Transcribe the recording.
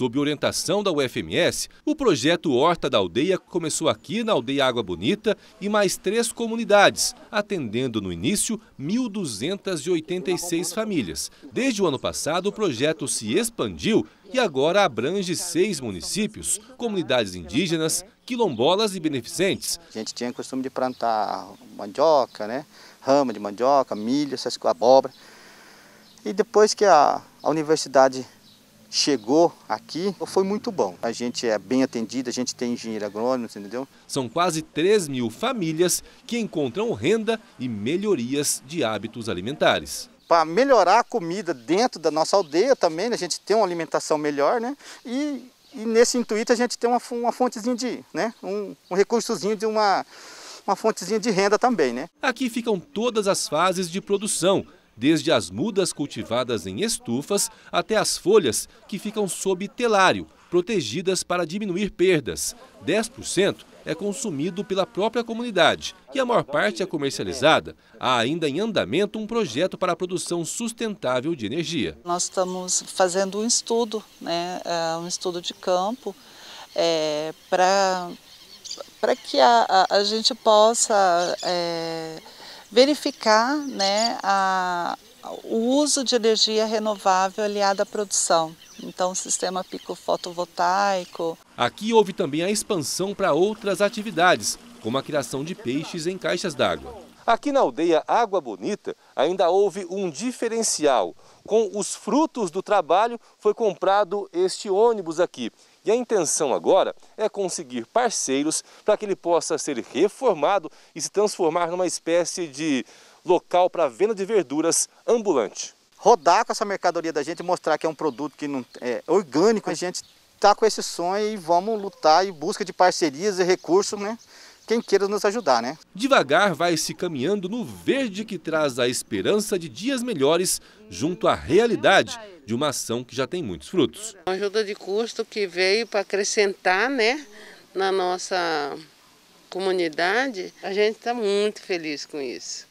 Sob orientação da UFMS, o projeto Horta da Aldeia começou aqui na Aldeia Água Bonita e mais três comunidades, atendendo no início 1.286 famílias. Desde o ano passado, o projeto se expandiu e agora abrange seis municípios, comunidades indígenas, quilombolas e beneficentes. A gente tinha o costume de plantar mandioca, né? rama de mandioca, milho, essas abóbora. E depois que a, a universidade chegou aqui foi muito bom. A gente é bem atendido, a gente tem engenheiro agrônomo, entendeu? São quase 3 mil famílias que encontram renda e melhorias de hábitos alimentares. Para melhorar a comida dentro da nossa aldeia também, né, a gente tem uma alimentação melhor, né? E, e nesse intuito a gente tem uma, uma fontezinha de, né? Um, um recursozinho de uma, uma fontezinha de renda também, né? Aqui ficam todas as fases de produção desde as mudas cultivadas em estufas até as folhas que ficam sob telário, protegidas para diminuir perdas. 10% é consumido pela própria comunidade e a maior parte é comercializada. Há ainda em andamento um projeto para a produção sustentável de energia. Nós estamos fazendo um estudo, né, é, um estudo de campo, é, para que a, a, gente possa. É, verificar né, a, o uso de energia renovável aliada à produção. Então, sistema pico fotovoltaico. Aqui houve também a expansão para outras atividades, como a criação de peixes em caixas d'água. Aqui na aldeia Água Bonita ainda houve um diferencial. Com os frutos do trabalho foi comprado este ônibus aqui. E a intenção agora é conseguir parceiros para que ele possa ser reformado e se transformar numa espécie de local para venda de verduras ambulante. Rodar com essa mercadoria da gente, mostrar que é um produto que não é, é orgânico, a gente está com esse sonho e vamos lutar em busca de parcerias e recursos, né? quem queira nos ajudar, né? Devagar vai se caminhando no verde que traz a esperança de dias melhores junto à realidade de uma ação que já tem muitos frutos. Uma ajuda de custo que veio para acrescentar, né, na nossa comunidade. A gente está muito feliz com isso.